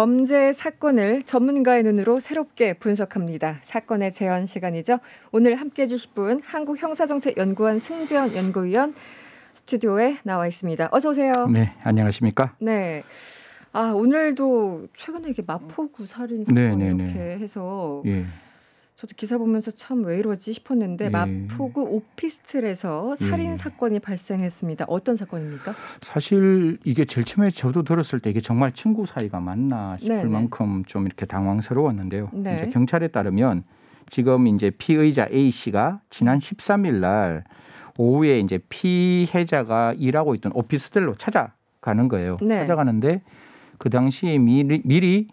범죄 사건을 전문가의 눈으로 새롭게 분석합니다. 사건의 재현 시간이죠. 오늘 함께해 주실 분 한국형사정책연구원 승재현 연구위원 스튜디오에 나와 있습니다. 어서 오세요. 네, 안녕하십니까? 네. 아 오늘도 최근에 이게 마포구 살인 사건 네, 네, 네. 이렇게 해서 예. 저도 기사 보면서 참 왜 이러지 싶었는데 예. 마포구 오피스텔에서 살인 음. 사건이 예. 발생했습니다. 어떤 사건입니까? 사실 이게 제일 처음에 저도 들었을 때 이게 정말 친구 사이가 맞나 싶을 네네. 네. 만큼 좀 이렇게 당황스러웠는데요. 네. 이제 경찰에 따르면 지금 이제 피의자 A 씨가 지난 13일 날 오후에 이제 피해자가 일하고 있던 오피스텔로 찾아가는 거예요. 네. 찾아가는데 그 당시에 미리, 미리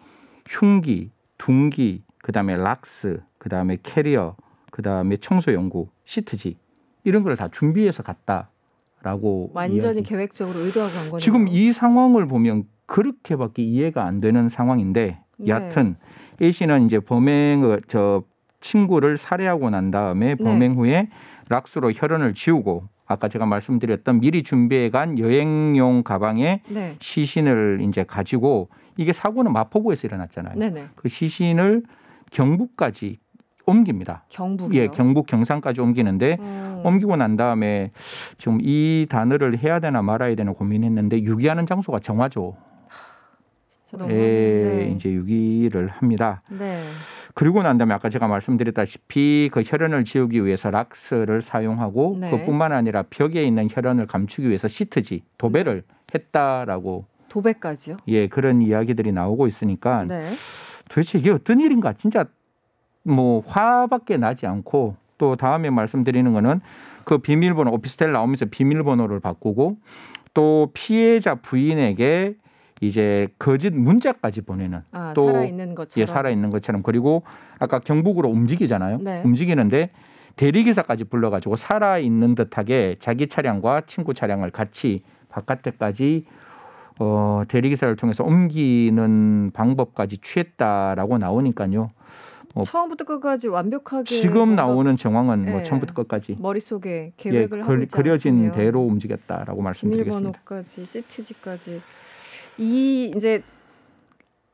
흉기, 둥기, 그다음에 락스, 그다음에 캐리어, 그다음에 청소 연구, 시트지 이런 걸 다 준비해서 갔다라고 완전히 이야기. 계획적으로 의도하고 간 거죠. 지금 이 상황을 보면 그렇게밖에 이해가 안 되는 상황인데 네. 여하튼 A 씨는 이제 범행을 저 친구를 살해하고 난 다음에 네. 범행 네. 후에 락스로 혈흔을 지우고 아까 제가 말씀드렸던 미리 준비해간 여행용 가방에 네. 시신을 이제 가지고 이게 사고는 마포구에서 일어났잖아요. 네네. 그 시신을 경북까지 옮깁니다. 경북이요? 예, 경북 경상까지 옮기는데 음. 옮기고 난 다음에 지금 이 단어를 해야 되나 말아야 되나 고민했는데 유기하는 장소가 정화조. 예, 네. 이제 유기를 합니다. 네. 그리고 난 다음에 아까 제가 말씀드렸다시피 그 혈연을 지우기 위해서 락스를 사용하고 네. 그뿐만 아니라 벽에 있는 혈연을 감추기 위해서 시트지 도배를 네. 했다라고 도배까지요? 예 그런 이야기들이 나오고 있으니까 네. 도대체 이게 어떤 일인가 진짜 뭐 화밖에 나지 않고 또 다음에 말씀드리는 거는 그 비밀번호 오피스텔 나오면서 비밀번호를 바꾸고 또 피해자 부인에게 이제 거짓 문자까지 보내는 아, 또 살아있는 것처럼 예, 살아있는 것처럼 그리고 아까 경북으로 움직이잖아요. 네. 움직이는데 대리기사까지 불러가지고 살아있는 듯하게 자기 차량과 친구 차량을 같이 바깥에까지 어, 대리기사를 통해서 옮기는 방법까지 취했다라고 나오니까요. 어, 처음부터 끝까지 완벽하게 지금 나오는 정황은 뭐 예, 뭐 처음부터 끝까지 머릿속에 예, 계획을 예, 하고 있지 그려진 않으시요 대로 움직였다라고 말씀드리겠습니다. 비번호까지 시트지까지 이 이제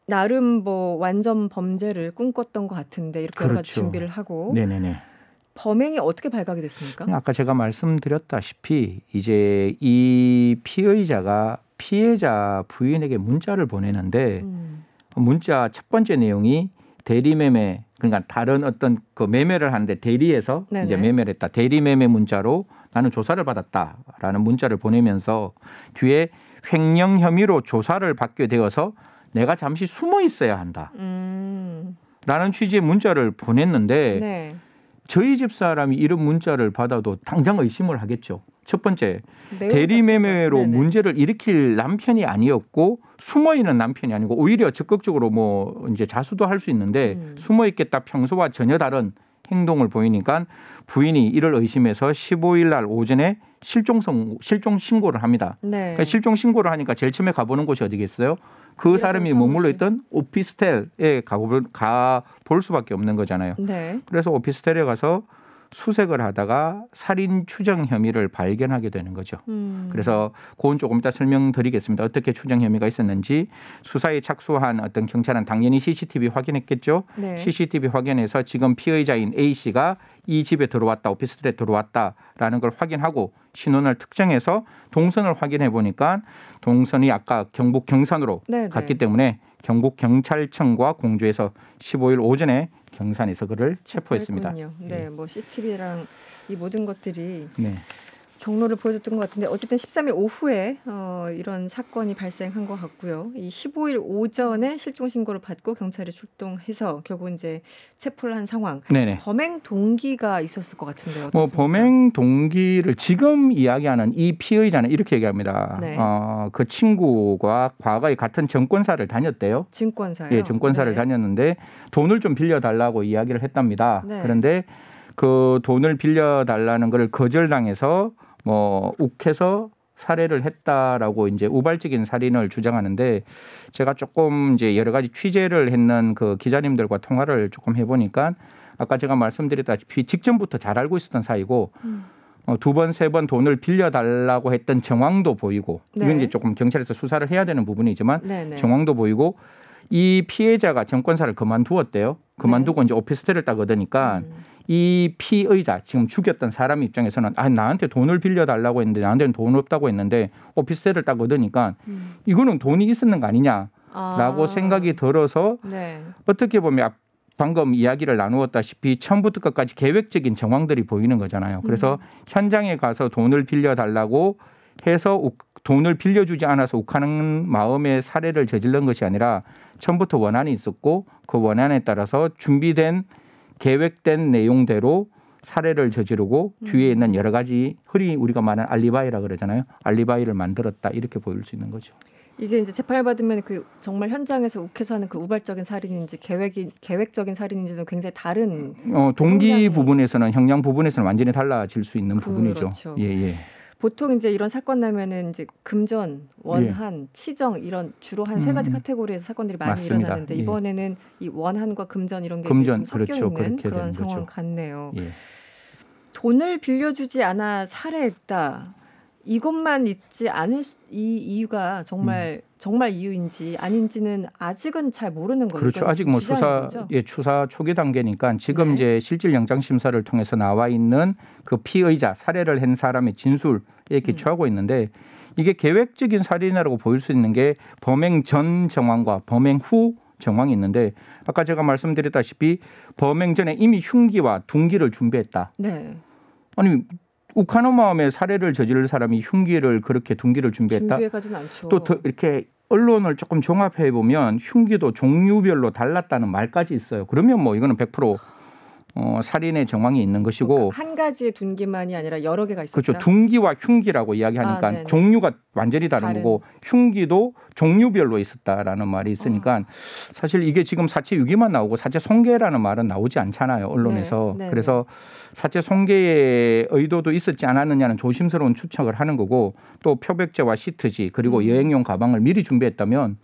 나름 뭐 완전 범죄를 꿈꿨던 것 같은데 이렇게 그렇죠. 준비를 하고 네네네. 범행이 어떻게 발각이 됐습니까? 아까 제가 말씀드렸다시피 이제 이 피의자가 피해자 부인에게 문자를 보내는데 음. 문자 첫 번째 내용이 대리매매 그러니까 다른 어떤 그 매매를 하는데 대리해서 네네. 이제 매매를 했다 대리매매 문자로 나는 조사를 받았다라는 문자를 보내면서 뒤에 횡령 혐의로 조사를 받게 되어서 내가 잠시 숨어 있어야 한다. 음. 라는 취지의 문자를 보냈는데 네. 저희 집 사람이 이런 문자를 받아도 당장 의심을 하겠죠. 첫 번째 네, 대리매매로 문제를 일으킬 남편이 아니었고 숨어 있는 남편이 아니고 오히려 적극적으로 뭐 이제 자수도 할 수 있는데 음. 숨어 있겠다 평소와 전혀 다른 행동을 보이니까 부인이 이를 의심해서 15일 날 오전에 실종 성 실종 신고를 합니다. 네. 그러니까 실종 신고를 하니까 제일 처음에 가보는 곳이 어디겠어요? 그 사람이 머물러 있던 오피스텔에 가볼, 가볼 수밖에 없는 거잖아요. 네. 그래서 오피스텔에 가서 수색을 하다가 살인 추정 혐의를 발견하게 되는 거죠. 음. 그래서 그건 조금 이따 설명드리겠습니다. 어떻게 추정 혐의가 있었는지 수사에 착수한 어떤 경찰은 당연히 CCTV 확인했겠죠. 네. CCTV 확인해서 지금 피의자인 A 씨가 이 집에 들어왔다, 오피스텔에 들어왔다라는 걸 확인하고 신원을 특정해서 동선을 확인해 보니까 동선이 아까 경북 경산으로 네네. 네. 갔기 때문에 경북 경찰청과 공조해서 15일 오전에 경산에서 그를 체포했습니다. 그렇군요. 네, 예. 뭐 CCTV랑 이 모든 것들이 네. 경로를 보여줬던 것 같은데 어쨌든 13일 오후에 어, 이런 사건이 발생한 것 같고요. 이 15일 오전에 실종 신고를 받고 경찰이 출동해서 결국 이제 체포를 한 상황. 네네. 범행 동기가 있었을 것 같은데요. 뭐 범행 동기를 지금 이야기하는 이 피의자는 이렇게 얘기합니다. 네. 어, 그 친구가 과거에 같은 증권사를 다녔대요. 증권사 예, 증권사를 네. 다녔는데 돈을 좀 빌려달라고 이야기를 했답니다. 네. 그런데 그 돈을 빌려달라는 걸 거절당해서 뭐 욱해서 살해를 했다라고 이제 우발적인 살인을 주장하는데 제가 조금 이제 여러 가지 취재를 했는 그 기자님들과 통화를 조금 해보니까 아까 제가 말씀드렸다시피 직전부터 잘 알고 있었던 사이고 음. 어, 두 번, 세 번 돈을 빌려달라고 했던 정황도 보이고 네. 이건 이제 조금 경찰에서 수사를 해야 되는 부분이지만 네네. 네. 정황도 보이고 이 피해자가 정권사를 그만두었대요. 그만두고 네. 이제 오피스텔을 따거드니까 음. 이 피의자 지금 죽였던 사람 입장에서는 아 나한테 돈을 빌려달라고 했는데 나한테는 돈 없다고 했는데 오피스텔을 딱 얻으니까 음. 이거는 돈이 있었는 거 아니냐라고 아. 생각이 들어서 네. 어떻게 보면 아, 방금 이야기를 나누었다시피 처음부터 끝까지 계획적인 정황들이 보이는 거잖아요. 그래서 음. 현장에 가서 돈을 빌려달라고 해서 돈을 빌려주지 않아서 욱하는 마음의사례를 저질른 것이 아니라 처음부터 원한이 있었고 그 원한에 따라서 준비된 계획된 내용대로 사례를 저지르고 음. 뒤에 있는 여러 가지 흐리 우리가 말하는 알리바이라 그러잖아요. 알리바이를 만들었다 이렇게 보일 수 있는 거죠. 이게 이제 재판받으면 을그 정말 현장에서 욱해서는 그 우발적인 살인인지 계획이 계획적인 살인인지는 굉장히 다른 어 동기 부분에서는 형량 부분에서는 완전히 달라질 수 있는 그 부분이죠. 그렇죠. 예 예. 보통 이제 이런 사건 나면은 이제 금전, 원한, 예. 치정 이런 주로 한세 음. 가지 음. 카테고리에서 사건들이 많이 맞습니다. 일어나는데 예. 이번에는 예. 이 원한과 금전 이런 게좀 섞여 그렇죠. 있는 그런 상황 거죠. 같네요. 예. 돈을 빌려주지 않아 살해했다. 이것만 있지 않을 수, 이 이유가 정말 음. 정말 이유인지 아닌지는 아직은 잘 모르는 거죠. 그렇죠. 그러니까 아직 뭐 수사 예, 추사 초기 단계니까 지금 네. 이제 실질 영장 심사를 통해서 나와 있는 그 피의자 살해를 한 사람의 진술에 기초하고 음. 있는데 이게 계획적인 살인이라고 보일 수 있는 게 범행 전 정황과 범행 후 정황이 있는데 아까 제가 말씀드렸다시피 범행 전에 이미 흉기와 둔기를 준비했다. 네. 아니 우카노마음의 살해를 저지를 사람이 흉기를 그렇게 둔기를 준비했다. 준비해가진 않죠. 또 이렇게 언론을 조금 종합해 보면 흉기도 종류별로 달랐다는 말까지 있어요. 그러면 뭐 이거는 100% 어, 살인의 정황이 있는 것이고 그러니까 한 가지의 둔기만이 아니라 여러 개가 있습니다 그렇죠. 둔기와 흉기라고 이야기하니까 아, 종류가 완전히 다른, 다른, 거고 흉기도 종류별로 있었다라는 말이 있으니까 어. 사실 이게 지금 사체 유기만 나오고 사체 송괴라는 말은 나오지 않잖아요 언론에서. 네. 그래서 사체 송괴의 의도도 있었지 않았느냐는 조심스러운 추측을 하는 거고 또 표백제와 시트지 그리고 음. 여행용 가방을 미리 준비했다면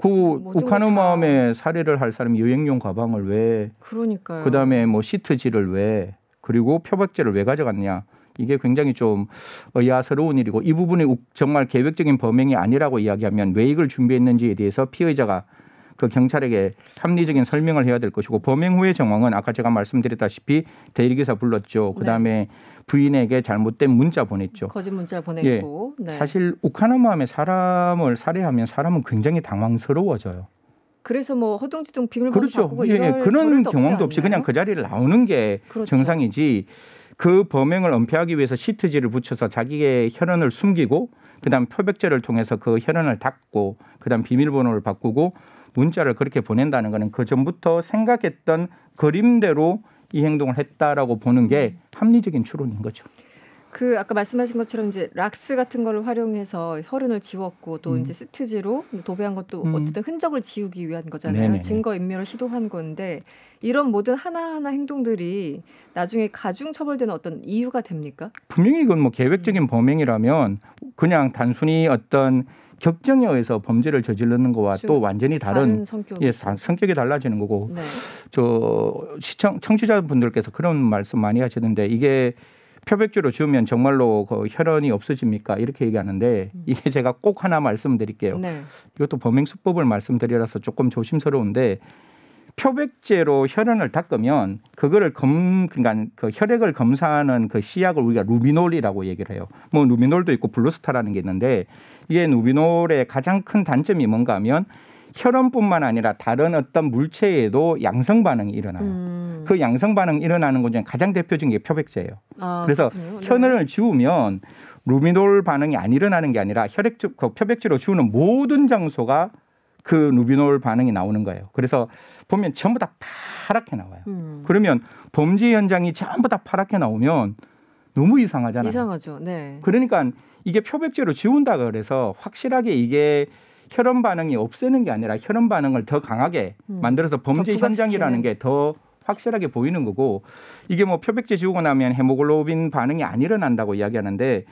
그 우카누마음에 사례를할 사람이 여행용 가방을 왜 그러니까요. 그다음에 뭐 시트지를 왜 그리고 표백제를 왜 가져갔냐. 이게 굉장히 좀 의아스러운 일이고 이 부분이 정말 계획적인 범행이 아니라고 이야기하면 왜 이걸 준비했는지에 대해서 피의자가 그 경찰에게 합리적인 설명을 해야 될 것이고 범행 후의 정황은 아까 제가 말씀드렸다시피 대리기사 불렀죠. 네. 그다음에 네. 부인에게 잘못된 문자 보냈죠. 거짓 문자 예. 보냈고. 예. 네. 사실 우카나마음에 사람을 살해하면 사람은 굉장히 당황스러워져요. 그래서 뭐 허둥지둥 비밀번호 그렇죠. 바꾸고 예, 예. 이럴 그런 경험도 없이 그냥 그 자리를 나오는 게 그렇죠. 정상이지. 그 범행을 은폐하기 위해서 시트지를 붙여서 자기의 혈흔을 숨기고 그다음 표백제를 통해서 그 혈흔을 닦고 그다음 비밀번호를 바꾸고 문자를 그렇게 보낸다는 거는 그 전부터 생각했던 그림대로 이 행동을 했다라고 보는 게 합리적인 추론인 거죠. 그 아까 말씀하신 것처럼 이제 락스 같은 거 활용해서 혈흔을 지웠고 또 음. 이제 스트지로 도배한 것도 음. 어쨌든 흔적을 지우기 위한 거잖아요. 네네 증거 인멸을 시도한 건데 이런 모든 하나하나 행동들이 나중에 가중 처벌되는 어떤 이유가 됩니까? 분명히 이건 뭐 계획적인 범행이라면 그냥 단순히 어떤 격정에 의해서 범죄를 저지르는 거와 또 완전히 다른, 성격. 예, 성격이 달라지는 거고 네. 저 시청 청취자분들께서 그런 말씀 많이 하시는데 이게 표백주로 지 주면 정말로 그 혈연이 없어집니까? 이렇게 얘기하는데 음. 이게 제가 꼭 하나 말씀드릴게요. 네. 이것도 범행 수법을 말씀드리라서 조금 조심스러운데 표백제로 혈흔을 닦으면 그거를 검 그러니까 그 혈액을 검사하는 그 시약을 우리가 루미놀이라고 얘기를 해요. 뭐 루미놀도 있고 블루스타라는 게 있는데 이게 루미놀의 가장 큰 단점이 뭔가 하면 혈흔뿐만 아니라 다른 어떤 물체에도 양성 반응이 일어나요. 음. 그 양성 반응 이 일어나는 것 중에 가장 대표적인 게 표백제예요. 아, 그래서 네. 혈흔을 지우면 루미놀 반응이 안 일어나는 게 아니라 혈액 그 표백제로 지우는 모든 장소가 그 루비놀 반응이 나오는 거예요. 그래서 보면 전부 다 파랗게 나와요. 음. 그러면 범죄 현장이 전부 다 파랗게 나오면 너무 이상하잖아요. 이상하죠. 네. 그러니까 이게 표백제로 지운다 그래서 확실하게 이게 혈흔 반응이 없애는 게 아니라 혈흔 반응을 더 강하게 음. 만들어서 범죄 현장이라는 게 더 확실하게 보이는 거고 이게 뭐 표백제 지우고 나면 헤모글로빈 반응이 안 일어난다고 이야기하는데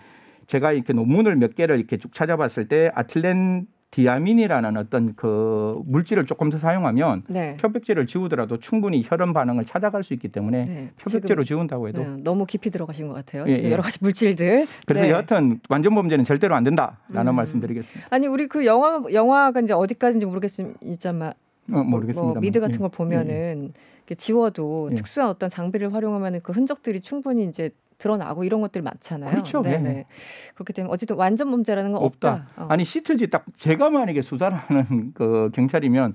제가 이렇게 논문을 몇 개를 이렇게 쭉 찾아봤을 때 아틀랜 디아민이라는 어떤 그 물질을 조금 더 사용하면 네. 표백제를 지우더라도 충분히 혈흔 반응을 찾아갈 수 있기 때문에 네. 표백제로 지운다고 해도 네. 너무 깊이 들어가신 것 같아요. 예, 지금 예. 여러 가지 물질들. 그래서 네. 여하튼 완전 범죄는 절대로 안 된다라는 음. 말씀드리겠습니다. 아니 우리 그 영화 영화가 이제 어디까지인지 모르겠지만 어, 모르겠습니다. 뭐 미드 같은 예. 거 보면은. 예, 지워도 예. 특수한 어떤 장비를 활용하면 그 흔적들이 충분히 이제 드러나고 이런 것들 많잖아요. 그렇죠. 네네. 네. 네 그렇기 때문에 어쨌든 완전 범죄라는 건 없다. 없다. 어. 아니 시트지 딱 제가 만약에 수사를 하는 그 경찰이면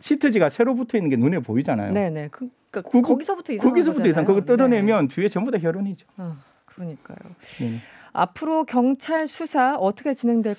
시트지가 새로 붙어 있는 게 눈에 보이잖아요. 네네. 네. 그, 그러니까 그, 거기서부터 이상 거기서부터 이상 그거 뜯어내면 네. 뒤에 전부 다 혈흔이죠. 어, 그러니까요. 네. 앞으로 경찰 수사 어떻게 진행될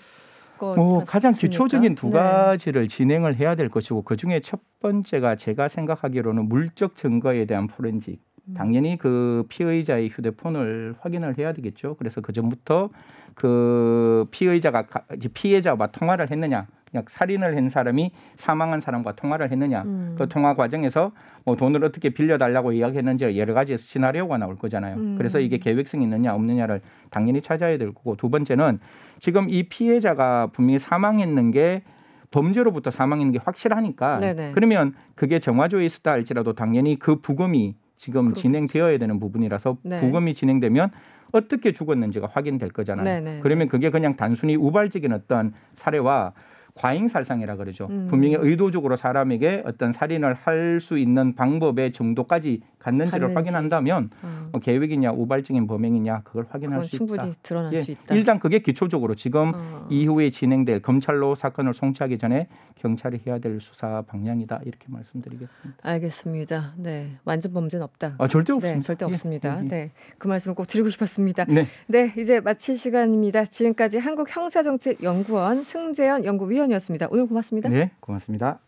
뭐 가장 기초적인 두 네. 가지를 네. 진행을 해야 될 것이고 그 중에 첫 번째가 제가 생각하기로는 물적 증거에 대한 포렌식 음. 당연히 그 피의자의 휴대폰을 확인을 해야 되겠죠. 그래서 그 전부터 그 피의자가 피해자와 통화를 했느냐, 그냥 살인을 한 사람이 사망한 사람과 통화를 했느냐, 음. 그 통화 과정에서 뭐 돈을 어떻게 빌려달라고 이야기했는지 여러 가지 시나리오가 나올 거잖아요. 음. 그래서 이게 계획성이 있느냐 없느냐를 당연히 찾아야 될 거고 두 번째는 지금 이 피해자가 분명히 사망했는 게 범죄로부터 사망했는게 확실하니까 네네. 그러면 그게 정화조에 있었다 할지라도 당연히 그 부검이 지금 그렇군요. 진행되어야 되는 부분이라서 네. 부검이 진행되면 어떻게 죽었는지가 확인될 거잖아요. 네네. 네, 네. 그러면 그게 그냥 단순히 우발적인 어떤 사례와 과잉살상이라 그러죠. 음. 분명히 의도적으로 사람에게 어떤 살인을 할 수 있는 방법의 정도까지 갔는지를 갔는지. 확인한다면 음. 뭐 계획이냐 우발적인 범행이냐 그걸 확인할 수 충분히 있다. 드러날 예, 수 있다. 일단 그게 기초적으로 지금 어. 이후에 진행될 검찰로 사건을 송치하기 전에 경찰이 해야 될 수사 방향이다 이렇게 말씀드리겠습니다. 알겠습니다. 네, 완전 범죄는 없다. 아, 절대 네, 없습니다. 네, 절대 예, 없습니다. 예, 예, 네, 그 말씀을 꼭 드리고 싶었습니다. 네. 네, 이제 마칠 시간입니다. 지금까지 한국형사정책연구원 승재현 연구위원 의견이었습니다. 오늘 고맙습니다. 네, 고맙습니다.